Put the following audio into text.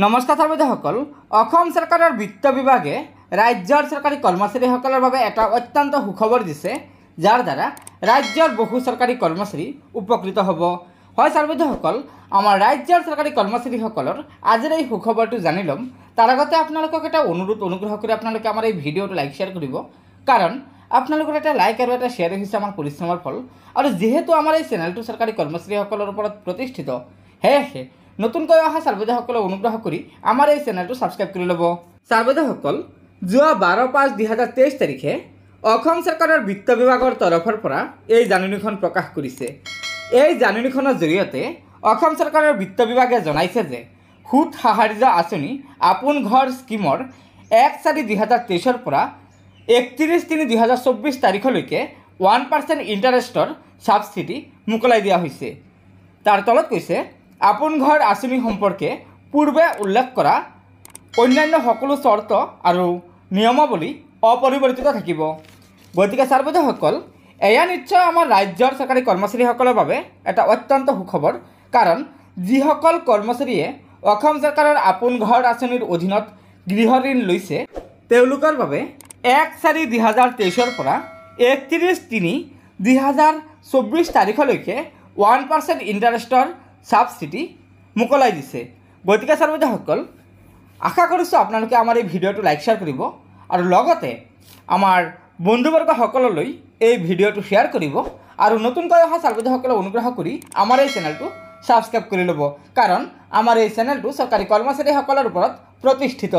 নমস্কাৰ সৰ্বদে সকল অসম চৰকাৰৰ বিত্ত বিভাগে ৰাজ্যৰ চৰকাৰী কৰ্মচাৰীসকলৰ বাবে এটা অত্যন্ত সুখবৰ দিছে যাৰ দ্বাৰা ৰাজ্যৰ বহু চৰকাৰী কৰ্মচাৰী উপকৃত হ'ব হয় সৰ্বদেসকল আমাৰ ৰাজ্যৰ চৰকাৰী কৰ্মচাৰীসকলৰ আজিৰ এই সুখবৰটো জানি ল'ম তাৰ আগতে আপোনালোকক এটা অনুৰোধ অনুগ্ৰহ কৰি আপোনালোকে আমাৰ এই ভিডিঅ'টো লাইক শ্বেয়াৰ কৰিব কাৰণ আপোনালোকৰ এটা লাইক আৰু এটা শ্বেয়াৰ হৈছে আমাৰ পৰিশ্ৰমৰ ফল আৰু যিহেতু আমাৰ এই চেনেলটো চৰকাৰী কৰ্মচাৰীসকলৰ ওপৰত প্ৰতিষ্ঠিত সেয়েহে নতুনকৈ অহা চাৰ্বজাসকলক অনুগ্ৰহ কৰি আমাৰ এই চেনেলটো ছাবস্ক্ৰাইব কৰি ল'ব চাৰ্বজাসকল যোৱা বাৰ পাঁচ দুহেজাৰ তেইছ তাৰিখে অসম চৰকাৰৰ বিত্ত বিভাগৰ তৰফৰ পৰা এই জাননীখন প্ৰকাশ কৰিছে এই জাননীখনৰ জৰিয়তে অসম চৰকাৰৰ বিত্ত বিভাগে জনাইছে যে সুত সাহাৰ্য আঁচনি আপোন ঘৰ স্কীমৰ এক চাৰি দুহেজাৰ তেইছৰ পৰা একত্ৰিছ তিনি দুহেজাৰ চৌব্বিছ তাৰিখলৈকে ওৱান পাৰ্চেণ্ট ইণ্টাৰেষ্টৰ ছাবচিডি মোকলাই দিয়া হৈছে তাৰ তলত কৈছে আপোন ঘৰ আঁচনি সম্পৰ্কে পূৰ্বে উল্লেখ কৰা অন্যান্য সকলো চৰ্ত আৰু নিয়মাৱলী অপৰিৱৰ্তিত থাকিব গতিকে ছাৰ্বজ্যসকল এয়া নিশ্চয় আমাৰ ৰাজ্যৰ চৰকাৰী কৰ্মচাৰীসকলৰ বাবে এটা অত্যন্ত সুখবৰ কাৰণ যিসকল কৰ্মচাৰীয়ে অসম চৰকাৰৰ আপোন ঘৰ আঁচনিৰ অধীনত গৃহ ঋণ লৈছে তেওঁলোকৰ বাবে এক চাৰি দুহেজাৰ তেইছৰ পৰা একত্ৰিছ তিনি দুহেজাৰ চৌব্বিছ তাৰিখলৈকে ওৱান পাৰ্চেণ্ট ইণ্টাৰেষ্টৰ সাবসিডি মোকলাই দিছে গতিকে সার্বজাসকল আশা করছো আপনাদের আমার এই ভিডিওটি লাইক শেয়ার করব আর আমার বন্ধুবর্গ সকল এই ভিডিওটি শেয়ার করব আর নতুনক অহা সার্বজাসকলে অনুগ্রহ করে আমার এই চ্যানেলটি সাবস্ক্রাইব করে লব কারণ আমার এই চ্যানেলটি সরকারি কর্মচারীসলের উপর প্রতিষ্ঠিত